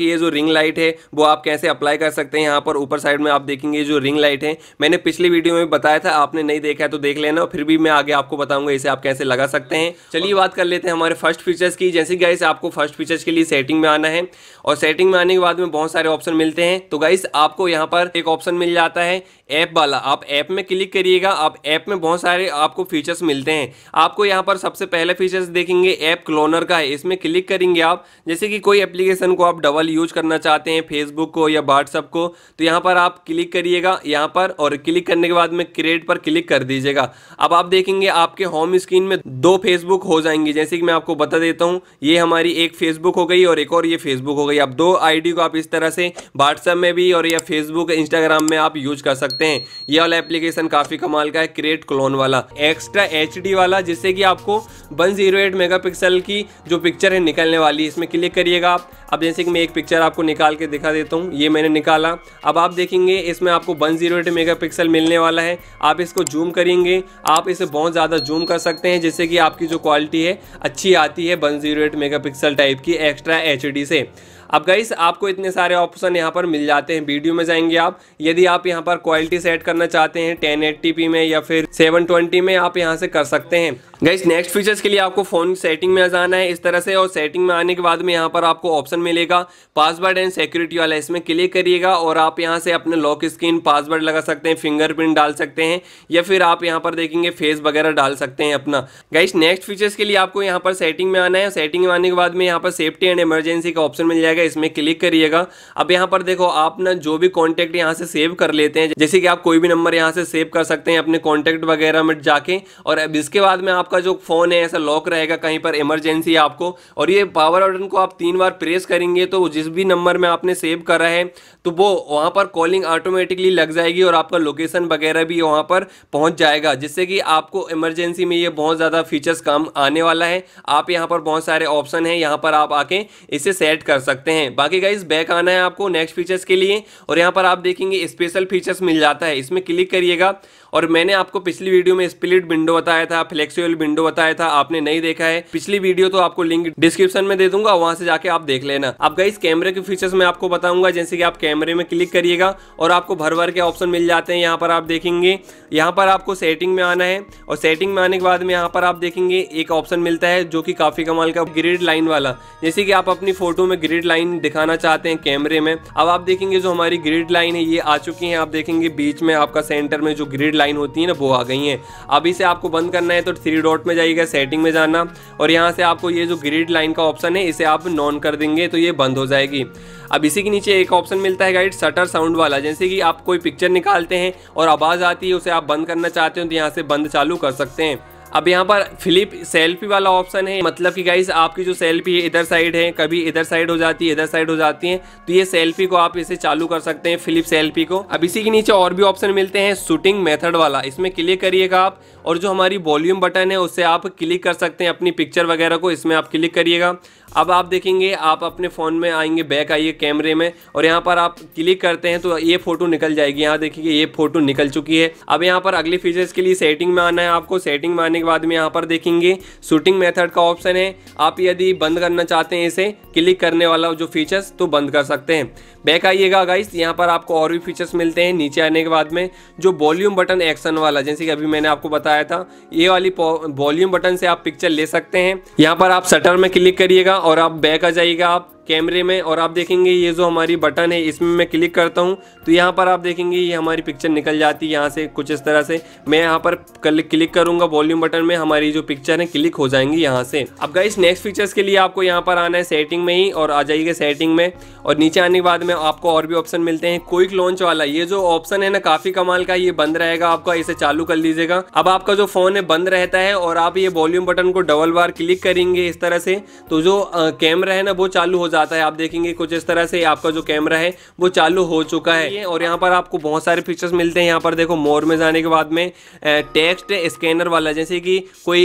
ये जो ring light है वो आप कैसे अप्लाई कर सकते हैं यहाँ पर ऊपर साइड में आप देखेंगे जो रिंग लाइट है मैंने पिछली वीडियो में बताया था आपने नहीं देखा है तो देख लेना फिर भी मैं आगे आपको बताऊंगा इसे आप कैसे लगा सकते हैं चलिए बात कर लेते हैं हमारे फर्स्ट फीचर्स की जैसे गाइस आपको फर्स्ट फीचर्स के लिए सेटिंग में आना है और सेटिंग में आने के बाद में बहुत सारे ऑप्शन मिलते हैं तो गाइस आपको यहाँ पर एक ऑप्शन मिल जाता है ऐप वाला आप ऐप में क्लिक करिएगा आप ऐप में बहुत सारे आपको फीचर्स मिलते हैं आपको यहाँ पर सबसे पहले फीचर्स देखेंगे ऐप क्लोनर का है इसमें क्लिक करेंगे आप जैसे कि कोई एप्लीकेशन को आप डबल एप्पल यूज करना चाहते हैं फेसबुक को या व्हाट्सअप को तो यहाँ पर आप क्लिक करिएगा यहाँ पर और क्लिक करने के बाद में क्रिएट पर क्लिक कर दीजिएगा अब आप देखेंगे आपके होम स्क्रीन में दो फेसबुक हो जाएंगे जैसे कि मैं आपको बता देता हूँ ये हमारी एक फेसबुक हो गई और एक और ये फेसबुक हो गई अब दो आई को आप इस तरह से व्हाट्सएप में भी और या फेसबुक इंस्टाग्राम में आप यूज कर सकते हैं ये वाला एप्लीकेशन काफ़ी कमाल का है क्रिएट क्लोन वाला एक्स्ट्रा एच वाला जिससे कि आपको वन जीरो एट मेगापिक्सल की जो पिक्चर है निकलने वाली इसमें क्लिक करिएगा आप अब जैसे कि मैं एक पिक्चर आपको निकाल के दिखा देता हूँ ये मैंने निकाला अब आप देखेंगे इसमें आपको one zero eight mega pixel मिलने वाला है आप इसको जूम करेंगे आप इसे बहुत ज़्यादा जूम कर सकते हैं जिससे कि आपकी जो क्वालिटी है अच्छी आती है one zero eight mega pixel type की एक्स्ट्रा एच से अब गाइस आपको इतने सारे ऑप्शन यहाँ पर मिल जाते हैं वीडियो में जाएंगे आप यदि आप यहाँ पर क्वालिटी सेट करना चाहते हैं टेन में या फिर सेवन में आप यहाँ से कर सकते हैं गाइस नेक्स्ट फीचर्स के लिए आपको फोन सेटिंग में जाना है इस तरह से और सेटिंग में आने के बाद में यहाँ पर आपको ऑप्शन मिलेगा पासवर्ड एंड सिक्योरिटी वाला इसमें क्लिक करिएगा और आप यहाँ से अपने लॉक स्क्रीन पासवर्ड लगा सकते हैं फिंगरप्रिंट डाल सकते हैं या फिर आप यहाँ पर देखेंगे फेस वगैरह डाल सकते हैं अपना गाइस नेक्स्ट फीचर्स के लिए आपको यहाँ पर सेटिंग में आना है सेटिंग में आने के बाद में यहाँ पर सेफ्टी एंड इमरजेंसी का ऑप्शन मिल जाएगा इसमें क्लिक करिएगा अब यहाँ पर देखो आप ना जो भी कॉन्टैक्ट यहाँ से सेव कर लेते हैं जैसे कि आप कोई भी नंबर यहाँ से सेव कर सकते हैं अपने कॉन्टैक्ट वगैरह में जाके और अब इसके बाद में आपका जो फ़ोन है ऐसा लॉक रहेगा कहीं पर इमरजेंसी आपको और ये पावर बटन को आप तीन बार प्रेस करेंगे तो जिस भी नंबर में आपने सेव करा है तो वो वहाँ पर कॉलिंग ऑटोमेटिकली लग जाएगी और आपका लोकेशन वगैरह भी वहाँ पर पहुँच जाएगा जिससे कि आपको इमरजेंसी में ये बहुत ज़्यादा फीचर्स काम आने वाला है आप यहाँ पर बहुत सारे ऑप्शन हैं यहाँ पर आप आके इसे सेट कर सकते हैं हैं बाकी गाइज बैक आना है आपको नेक्स्ट फीचर्स के लिए और यहाँ पर आप देखेंगे स्पेशल फीचर्स मिल जाता है इसमें क्लिक करिएगा और मैंने आपको पिछली वीडियो में स्प्लिट विंडो बताया था फ्लेक्सीबल विंडो बताया था आपने नहीं देखा है पिछली वीडियो तो आपको लिंक डिस्क्रिप्शन में दे दूंगा वहां से जाके आप देख लेना अब गई कैमरे के फीचर्स में आपको बताऊंगा जैसे कि आप कैमरे में क्लिक करिएगा और आपको भर भर के ऑप्शन मिल जाते हैं यहाँ पर आप देखेंगे यहाँ पर आपको सेटिंग में आना है और सेटिंग में आने के बाद में यहाँ पर आप देखेंगे एक ऑप्शन मिलता है जो कि काफी कमाल का ग्रिड लाइन वाला जैसे कि आप अपनी फोटो में ग्रिड लाइन दिखाना चाहते हैं कैमरे में अब आप देखेंगे जो हमारी ग्रिड लाइन है ये आ चुकी है आप देखेंगे बीच में आपका सेंटर में जो ग्रिड लाइन होती है ना वो आ गई हैं अब इसे आपको बंद करना है तो थ्री डॉट में जाइएगा सेटिंग में जाना और यहाँ से आपको ये जो ग्रिड लाइन का ऑप्शन है इसे आप नॉन कर देंगे तो ये बंद हो जाएगी अब इसी के नीचे एक ऑप्शन मिलता है गाइड शटर साउंड वाला जैसे कि आप कोई पिक्चर निकालते हैं और आवाज़ आती है उसे आप बंद करना चाहते हो तो यहाँ से बंद चालू कर सकते हैं अब यहाँ पर फ्लिप सेल्फी वाला ऑप्शन है मतलब कि गाइस आपकी जो सेल्फी है इधर साइड है कभी इधर साइड हो जाती है इधर साइड हो जाती है तो ये सेल्फी को आप इसे चालू कर सकते हैं फ्लिप सेल्फी को अब इसी के नीचे और भी ऑप्शन मिलते हैं शूटिंग मेथड वाला इसमें क्लिक करिएगा आप और जो हमारी वॉल्यूम बटन है उससे आप क्लिक कर सकते हैं अपनी पिक्चर वगैरह को इसमें आप क्लिक करिएगा अब आप देखेंगे आप अपने फ़ोन में आएंगे बैक आइए कैमरे में और यहाँ पर आप क्लिक करते हैं तो ये फोटो निकल जाएगी यहाँ देखिए ये फोटो निकल चुकी है अब यहाँ पर अगले फीचर्स के लिए सेटिंग में आना है आपको सेटिंग में आने के बाद में यहाँ पर देखेंगे शूटिंग मेथड का ऑप्शन है आप यदि बंद करना चाहते हैं इसे क्लिक करने वाला जो फीचर्स तो बंद कर सकते हैं बैक आइएगा गाइस यहाँ पर आपको और भी फीचर्स मिलते हैं नीचे आने के बाद में जो वॉल्यूम बटन एक्शन वाला जैसे कि अभी मैंने आपको बताया था ये वाली वॉल्यूम बटन से आप पिक्चर ले सकते हैं यहाँ पर आप शटर में क्लिक करिएगा और आप बैक आ जाइएगा आप कैमरे में और आप देखेंगे ये जो हमारी बटन है इसमें मैं क्लिक करता हूँ तो यहाँ पर आप देखेंगे ये हमारी पिक्चर निकल जाती है यहाँ से कुछ इस तरह से मैं यहाँ पर कल क्लिक करूंगा वॉल्यूम बटन में हमारी जो पिक्चर है क्लिक हो जाएंगी यहाँ से अब गाइस नेक्स्ट फीचर्स के लिए आपको यहाँ पर आना है सेटिंग में ही और आ जाइएगा सेटिंग में और नीचे आने के बाद में आपको और भी ऑप्शन मिलते हैं क्विक लॉन्च वाला ये जो ऑप्शन है ना काफी कमाल का ये बंद रहेगा आपका इसे चालू कर लीजिएगा अब आपका जो फोन है बंद रहता है और आप ये वॉल्यूम बटन को डबल बार क्लिक करेंगे इस तरह से तो जो कैमरा है ना वो चालू हो जाता है आप देखेंगे कुछ इस तरह से आपका जो कैमरा है वो चालू हो चुका है और यहाँ पर आपको बहुत सारे फीचर्स मिलते हैं यहाँ पर देखो मोर में जाने के बाद में टेक्स्ट स्कैनर वाला जैसे कि कोई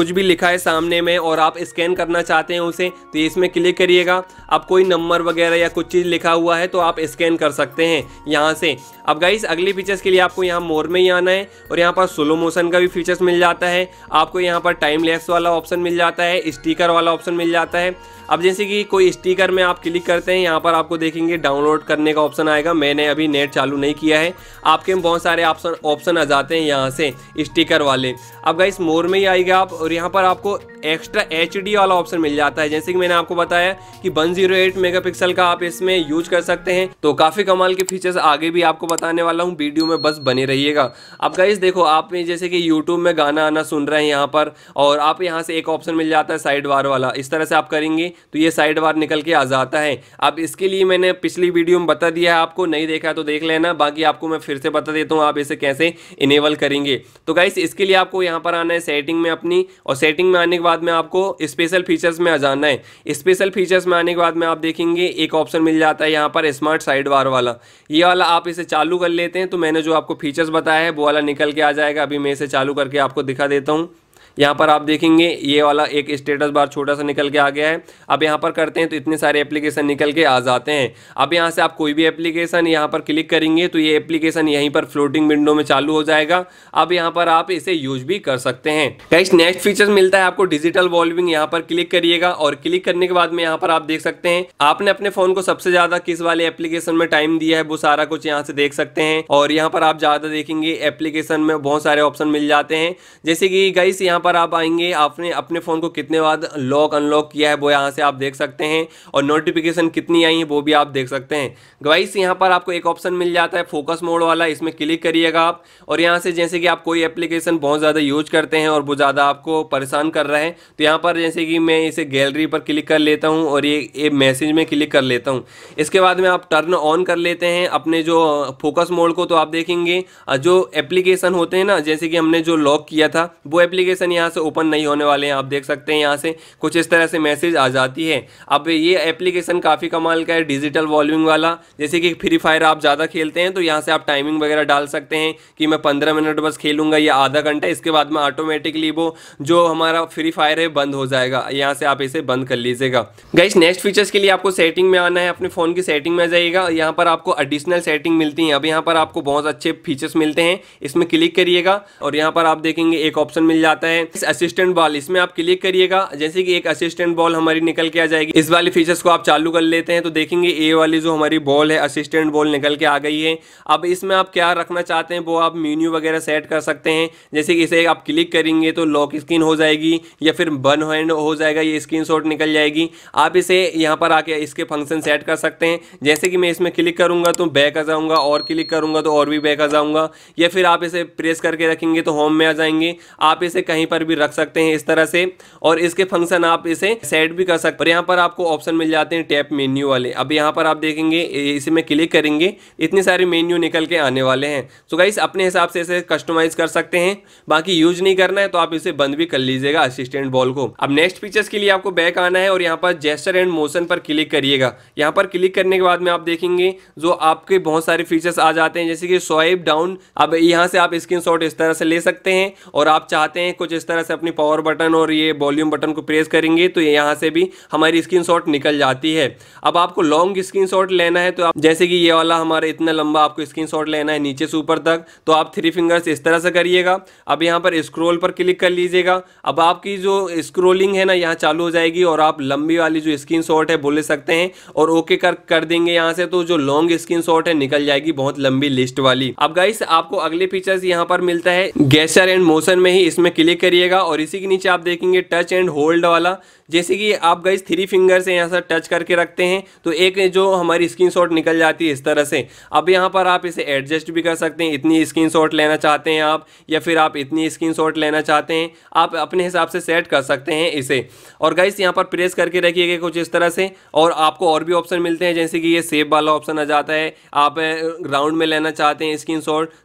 कुछ भी लिखा है सामने में और आप स्कैन करना चाहते हैं उसे तो इसमें क्लिक करिएगा अब कोई नंबर वगैरह या कुछ चीज़ लिखा हुआ है तो आप स्कैन कर सकते हैं यहाँ से अब गाइस अगले फीचर्स के लिए आपको यहाँ मोर में ही आना है और यहाँ पर स्लो मोशन का भी फीचर्स मिल जाता है आपको यहाँ पर टाइम लेस वाला ऑप्शन मिल जाता है स्टीकर वाला ऑप्शन मिल जाता है अब जैसे कि कोई स्टिकर में आप क्लिक करते हैं यहाँ पर आपको देखेंगे डाउनलोड करने का ऑप्शन आएगा मैंने अभी नेट चालू नहीं किया है आपके बहुत सारे ऑप्शन ऑप्शन आ जाते हैं यहाँ से स्टिकर वाले अब गाइस मोर में ही आएगा आप और यहाँ पर आपको एक्स्ट्रा एच वाला ऑप्शन मिल जाता है जैसे कि मैंने आपको बताया कि 108 मेगापिक्सल का आप इसमें यूज कर सकते हैं तो काफ़ी कमाल के फीचर्स आगे भी आपको बताने वाला हूँ वीडियो में बस बने रहिएगा अब गाइस देखो आप जैसे कि यूट्यूब में गाना आना सुन रहे हैं यहाँ पर और आप यहाँ से एक ऑप्शन मिल जाता है साइड वार वाला इस तरह से आप करेंगे तो ये साइड बार निकल के आ जाता है अब इसके लिए मैंने पिछली वीडियो में बता दिया है आपको नहीं देखा तो देख लेना बाकी आपको मैं फिर से बता देता हूँ आप इसे कैसे इनेबल करेंगे तो गाइस इसके लिए आपको यहाँ पर आना है सेटिंग में अपनी और सेटिंग में आने के बाद में आपको स्पेशल फीचर्स में आ जाना है स्पेशल फीचर्स में आने के बाद में आप देखेंगे एक ऑप्शन मिल जाता है यहाँ पर स्मार्ट साइड बार वाला ये वाला आप इसे चालू कर लेते हैं तो मैंने जो आपको फीचर्स बताया है वो वाला निकल के आ जाएगा अभी मैं इसे चालू करके आपको दिखा देता हूँ यहाँ पर आप देखेंगे ये वाला एक स्टेटस बार छोटा सा निकल के आ गया है अब यहाँ पर करते हैं तो इतने सारे एप्लीकेशन निकल के आ जाते हैं अब यहाँ से आप कोई भी एप्लीकेशन यहाँ पर क्लिक करेंगे तो ये एप्लीकेशन यहीं पर फ्लोटिंग विंडो में चालू हो जाएगा अब यहाँ पर आप इसे यूज भी कर सकते हैं गाइस नेक्स्ट फीचर मिलता है आपको डिजिटल वॉल्विंग यहाँ पर क्लिक करिएगा और क्लिक करने के बाद में यहाँ पर आप देख सकते हैं आपने अपने फोन को सबसे ज्यादा किस वाले एप्लीकेशन में टाइम दिया है वो सारा कुछ यहाँ से देख सकते हैं और यहाँ पर आप ज्यादा देखेंगे एप्लीकेशन में बहुत सारे ऑप्शन मिल जाते हैं जैसे कि गाइस यहाँ पर पर आप आएंगे आपने अपने फ़ोन को कितने बार लॉक अनलॉक किया है वो यहाँ से आप देख सकते हैं और नोटिफिकेशन कितनी आई है वो भी आप देख सकते हैं गवाइस यहाँ पर आपको एक ऑप्शन मिल जाता है फोकस मोड वाला इसमें क्लिक करिएगा आप और यहाँ से जैसे कि आप कोई एप्लीकेशन बहुत ज़्यादा यूज करते हैं और वो ज़्यादा आपको परेशान कर रहा है तो यहाँ पर जैसे कि मैं इसे गैलरी पर क्लिक कर लेता हूँ और ये ये मैसेज में क्लिक कर लेता हूँ इसके बाद में आप टर्न ऑन कर लेते हैं अपने जो फोकस मोड को तो आप देखेंगे जो एप्लीकेशन होते हैं ना जैसे कि हमने जो लॉक किया था वो एप्लीकेशन यहाँ से ओपन नहीं होने वाले हैं आप देख सकते हैं यहाँ से कुछ इस तरह से मैसेज आ जाती है अब ये एप्लीकेशन काफ़ी कमाल का है डिजिटल वॉल्यूम वाला जैसे कि फ्री फायर आप ज़्यादा खेलते हैं तो यहाँ से आप टाइमिंग वगैरह डाल सकते हैं कि मैं पंद्रह मिनट बस खेलूँगा या आधा घंटा इसके बाद में ऑटोमेटिकली वो जो हमारा फ्री फायर है बंद हो जाएगा यहाँ से आप इसे बंद कर लीजिएगा गाइस नेक्स्ट फीचर्स के लिए आपको सेटिंग में आना है अपने फ़ोन की सेटिंग में जाइएगा यहाँ पर आपको एडिशनल सेटिंग मिलती है अब यहाँ पर आपको बहुत अच्छे फीचर्स मिलते हैं इसमें क्लिक करिएगा और यहाँ पर आप देखेंगे एक ऑप्शन मिल जाता है है इस असिस्टेंट बॉल इसमें आप क्लिक करिएगा जैसे कि एक असिस्टेंट बॉल हमारी निकल के आ जाएगी इस वाले फीचर्स को आप चालू कर लेते हैं तो देखेंगे ए वाली जो हमारी बॉल है असिस्टेंट बॉल निकल के आ गई है अब इसमें आप क्या रखना चाहते हैं वो आप मीन्यू वगैरह सेट कर सकते हैं जैसे कि इसे आप क्लिक करेंगे तो लॉक स्क्रीन हो जाएगी या फिर बन हैंड हो जाएगा ये स्क्रीन निकल जाएगी आप इसे यहाँ पर आके इसके फंक्शन सेट कर सकते हैं जैसे कि मैं इसमें क्लिक करूंगा तो बैक आ जाऊंगा और क्लिक करूंगा तो और भी बैक आ जाऊंगा या फिर आप इसे प्रेस करके रखेंगे तो होम में आ जाएंगे आप इसे कहीं कहीं पर भी रख सकते हैं इस तरह से और इसके फंक्शन आप इसे सेट भी कर सकते और यहाँ पर आपको ऑप्शन मिल जाते हैं टैप मेन्यू वाले अब यहाँ पर आप देखेंगे इसे में क्लिक करेंगे इतने सारे मेन्यू निकल के आने वाले हैं तो गाइस अपने हिसाब से इसे कस्टमाइज कर सकते हैं बाकी यूज नहीं करना है तो आप इसे बंद भी कर लीजिएगा असिस्टेंट बॉल को अब नेक्स्ट फीचर्स के लिए आपको बैक आना है और यहाँ पर जेस्टर एंड मोशन पर क्लिक करिएगा यहाँ पर क्लिक करने के बाद में आप देखेंगे जो आपके बहुत सारे फीचर्स आ जाते हैं जैसे कि स्वाइप डाउन अब यहाँ से आप स्क्रीन इस तरह से ले सकते हैं और आप चाहते हैं कुछ इस तरह से अपनी पावर बटन और ये वॉल्यूम बटन को प्रेस करेंगे तो यहाँ से भी हमारी स्क्रीन निकल जाती है अब आपको लॉन्ग स्क्रीन लेना है तो आप जैसे कि ये वाला हमारा इतना लंबा आपको स्क्रीन लेना है नीचे से ऊपर तक तो आप थ्री फिंगर्स इस तरह से करिएगा अब यहाँ पर स्क्रोल पर क्लिक कर लीजिएगा अब आपकी जो स्क्रोलिंग है ना यहाँ चालू हो जाएगी और आप लंबी वाली जो स्क्रीन है बोले सकते हैं और ओके कर कर देंगे यहाँ से तो जो लॉन्ग स्क्रीन है निकल जाएगी बहुत लंबी लिस्ट वाली अब गाइस आपको अगले फीचर्स यहाँ पर मिलता है गैसर एंड मोशन में ही इसमें क्लिक करिएगा और इसी के नीचे आप देखेंगे टच एंड होल्ड वाला जैसे कि आप गई थ्री फिंगर से यहाँ से टच करके रखते हैं तो एक जो हमारी स्क्रीन निकल जाती है इस तरह से अब यहाँ पर आप इसे एडजस्ट भी कर सकते हैं इतनी स्क्रीन लेना चाहते हैं आप या फिर आप इतनी स्क्रीन लेना चाहते हैं आप अपने हिसाब से सेट कर सकते हैं इसे और गाइस यहाँ पर प्रेस करके रखिएगा कुछ इस तरह से और आपको और भी ऑप्शन मिलते हैं जैसे कि ये सेव वाला ऑप्शन आ जाता है आप राउंड में लेना चाहते हैं स्क्रीन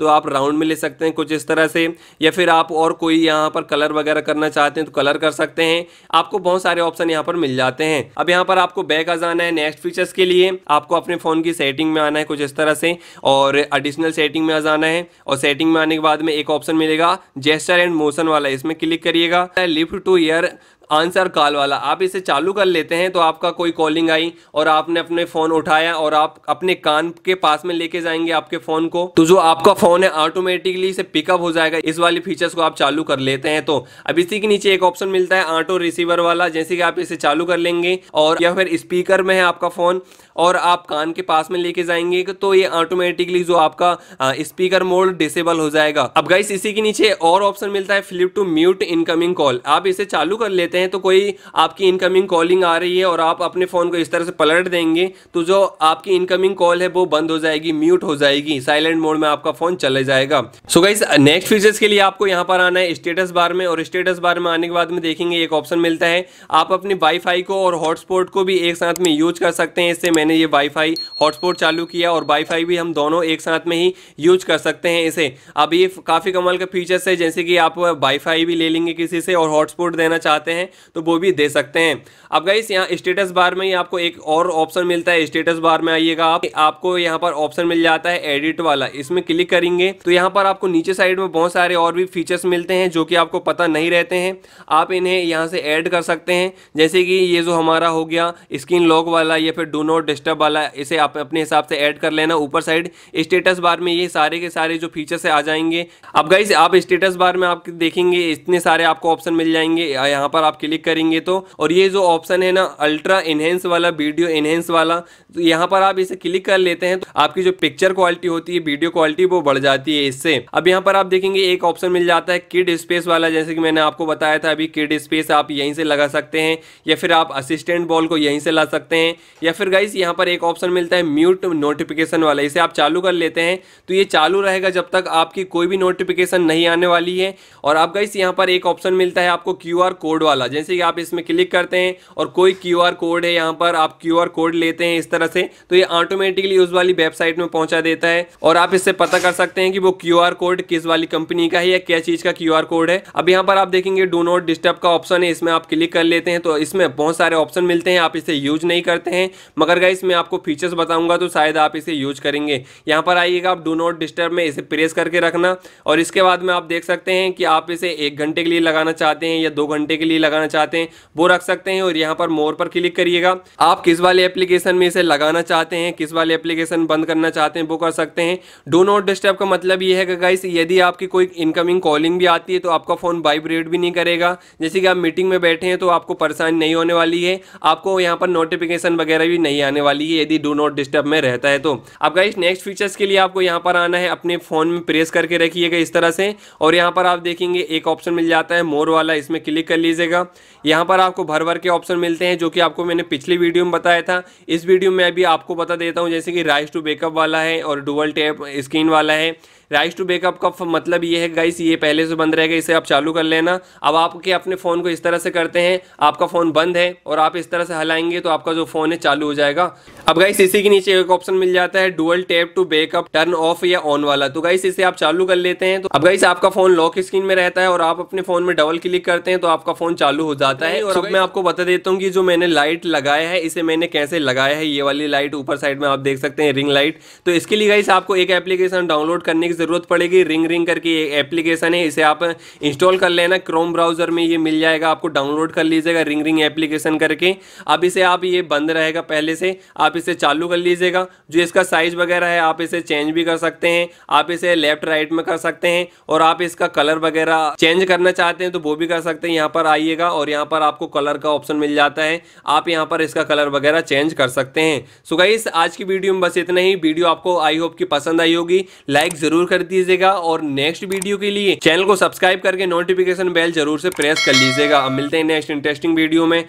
तो आप राउंड में ले सकते हैं कुछ इस तरह से या फिर आप और कोई यहाँ पर कलर वगैरह करना चाहते हैं तो कलर कर सकते हैं आपको बहुत सारे ऑप्शन यहाँ पर मिल जाते हैं अब यहाँ पर आपको बैक आ जाना है नेक्स्ट फीचर्स के लिए आपको अपने फोन की सेटिंग में आना है कुछ इस तरह से और एडिशनल सेटिंग में आ जाना है और सेटिंग में आने के बाद में एक ऑप्शन मिलेगा जेस्टर एंड मोशन वाला इसमें क्लिक करिएगा lift to ear answer call वाला आप इसे चालू कर लेते हैं तो आपका कोई कॉलिंग आई और आपने अपने फ़ोन उठाया और आप अपने कान के पास में लेके जाएंगे आपके फ़ोन को तो जो आपका फ़ोन है ऑटोमेटिकली इसे पिकअप हो जाएगा इस वाली फीचर्स को आप चालू कर लेते हैं तो अब इसी के नीचे एक ऑप्शन मिलता है ऑटो रिसीवर वाला जैसे कि आप इसे चालू कर लेंगे और या फिर स्पीकर में है आपका फ़ोन और आप कान के पास में लेके जाएंगे तो ये ऑटोमेटिकली जो आपका स्पीकर मोड डिसेबल हो जाएगा अब गाइस इसी के नीचे और ऑप्शन मिलता है flip to mute incoming call आप इसे चालू कर लेते देते हैं तो कोई आपकी इनकमिंग कॉलिंग आ रही है और आप अपने फ़ोन को इस तरह से पलट देंगे तो जो आपकी इनकमिंग कॉल है वो बंद हो जाएगी म्यूट हो जाएगी साइलेंट मोड में आपका फ़ोन चले जाएगा सो गाइज नेक्स्ट फीचर्स के लिए आपको यहाँ पर आना है स्टेटस बार में और स्टेटस बार में आने के बाद में देखेंगे एक ऑप्शन मिलता है आप अपने वाईफाई को और हॉटस्पॉट को भी एक साथ में यूज कर सकते हैं इससे मैंने ये वाईफाई हॉटस्पॉट चालू किया और वाईफाई भी हम दोनों एक साथ में ही यूज कर सकते हैं इसे अब ये काफ़ी कमाल का फीचर्स है जैसे कि आप वाईफाई भी ले लेंगे किसी से और हॉटस्पॉट देना चाहते हैं हैं तो वो भी दे सकते हैं अब गाइस यहाँ स्टेटस बार में ही आपको एक और ऑप्शन मिलता है स्टेटस बार में आइएगा आप आपको यहाँ पर ऑप्शन मिल जाता है एडिट वाला इसमें क्लिक करेंगे तो यहाँ पर आपको नीचे साइड में बहुत सारे और भी फीचर्स मिलते हैं जो कि आपको पता नहीं रहते हैं आप इन्हें यहाँ से ऐड कर सकते हैं जैसे कि ये जो हमारा हो गया स्क्रीन लॉक वाला या फिर डो नोट डिस्टर्ब वाला इसे आप अपने हिसाब से ऐड कर लेना ऊपर साइड स्टेटस बार में ये सारे के सारे जो फीचर्स है आ जाएंगे अब गाइज आप स्टेटस बार में आप देखेंगे इतने सारे आपको ऑप्शन मिल जाएंगे यहाँ पर आप क्लिक करेंगे तो और ये जो ऑप्शन है ना अल्ट्रा इनहेंस वाला वीडियो इनहेंस वाला तो यहाँ पर आप इसे क्लिक कर लेते हैं तो आपकी जो पिक्चर क्वालिटी होती है वीडियो क्वालिटी वो बढ़ जाती है इससे अब यहाँ पर आप देखेंगे एक ऑप्शन मिल जाता है किड स्पेस वाला जैसे कि मैंने आपको बताया था अभी किड स्पेस आप यहीं से लगा सकते हैं या फिर आप असिस्टेंट बॉल को यहीं से ला सकते हैं या फिर गाइस यहाँ पर एक ऑप्शन मिलता है म्यूट नोटिफिकेशन वाला इसे आप चालू कर लेते हैं तो ये चालू रहेगा जब तक आपकी कोई भी नोटिफिकेशन नहीं आने वाली है और आप गाइस यहाँ पर एक ऑप्शन मिलता है आपको क्यू कोड वाला था जैसे कि आप इसमें क्लिक करते हैं और कोई क्यू कोड है यहाँ पर आप क्यू कोड लेते हैं इस तरह से तो ये ऑटोमेटिकली उस वाली वेबसाइट में पहुंचा देता है और आप इससे पता कर सकते हैं कि वो क्यू कोड किस वाली कंपनी का है या क्या चीज़ का क्यू कोड है अब यहाँ पर आप देखेंगे डो नॉट डिस्टर्ब का ऑप्शन है इसमें आप क्लिक कर लेते हैं तो इसमें बहुत सारे ऑप्शन मिलते हैं आप इसे यूज नहीं करते हैं मगर गाइस मैं आपको फीचर्स बताऊंगा तो शायद आप इसे यूज करेंगे यहाँ पर आइएगा आप डो नॉट डिस्टर्ब में इसे प्रेस करके रखना और इसके बाद में आप देख सकते हैं कि आप इसे एक घंटे के लिए लगाना चाहते हैं या दो घंटे के लिए लगाना लगाना चाहते हैं वो रख सकते हैं और यहाँ पर मोर पर क्लिक करिएगा आप किस वाले एप्लीकेशन में इसे लगाना चाहते हैं किस वाले एप्लीकेशन बंद करना चाहते हैं वो कर सकते हैं डो नॉट डिस्टर्ब का मतलब ये है कि गाइस यदि आपकी कोई इनकमिंग कॉलिंग भी आती है तो आपका फ़ोन वाइब्रेट भी नहीं करेगा जैसे कि आप मीटिंग में बैठे हैं तो आपको परेशानी नहीं होने वाली है आपको यहाँ पर नोटिफिकेशन वगैरह भी नहीं आने वाली है यदि डो नॉट डिस्टर्ब में रहता है तो अब गाइस नेक्स्ट फीचर्स के लिए आपको यहाँ पर आना है अपने फ़ोन में प्रेस करके रखिएगा इस तरह से और यहाँ पर आप देखेंगे एक ऑप्शन मिल जाता है मोर वाला इसमें क्लिक कर लीजिएगा लीजिएगा यहाँ पर आपको भर भर के ऑप्शन मिलते हैं जो कि आपको मैंने पिछली वीडियो में बताया था इस वीडियो में अभी आपको बता देता हूँ जैसे कि राइस टू बेकअप वाला है और डुअल टैप स्क्रीन वाला है राइस टू बेकअप का मतलब ये है गाइस ये पहले से बंद रहेगा इसे आप चालू कर लेना अब आपके अपने फ़ोन को इस तरह से करते हैं आपका फ़ोन बंद है और आप इस तरह से हलाएंगे तो आपका जो फ़ोन है चालू हो जाएगा अब गाइस इसी के नीचे एक ऑप्शन मिल जाता है dual tap to backup turn off या ऑन वाला तो गाइस इसे आप चालू कर लेते हैं तो अब गाइस आपका फ़ोन लॉक स्क्रीन में रहता है और आप अपने फ़ोन में डबल क्लिक करते हैं तो आपका फ़ोन चालू हो जाता है और अब मैं आपको बता देता हूँ कि जो मैंने लाइट लगाया है इसे मैंने कैसे लगाया है ये वाली लाइट ऊपर साइड में आप देख सकते हैं रिंग लाइट तो इसके लिए गाइस आपको एक एप्लीकेशन डाउनलोड करने की की ज़रूरत पड़ेगी रिंग रिंग करके ये एप्लीकेशन है इसे आप इंस्टॉल कर लेना क्रोम ब्राउज़र में ये मिल जाएगा आपको डाउनलोड कर लीजिएगा रिंग रिंग एप्लीकेशन करके अब इसे आप ये बंद रहेगा पहले से आप इसे चालू कर लीजिएगा जो इसका साइज़ वगैरह है आप इसे चेंज भी कर सकते हैं आप इसे लेफ्ट राइट में कर सकते हैं और आप इसका कलर वगैरह चेंज करना चाहते हैं तो वो भी कर सकते हैं यहाँ पर आइएगा और यहाँ पर आपको कलर का ऑप्शन मिल जाता है आप यहाँ पर इसका कलर वगैरह चेंज कर सकते हैं सो गाइस आज की वीडियो में बस इतना ही वीडियो आपको आई होप की पसंद आई होगी लाइक ज़रूर जरूर कर दीजिएगा और नेक्स्ट वीडियो के लिए चैनल को सब्सक्राइब करके नोटिफिकेशन बेल जरूर से प्रेस कर लीजिएगा अब मिलते हैं नेक्स्ट इंटरेस्टिंग वीडियो में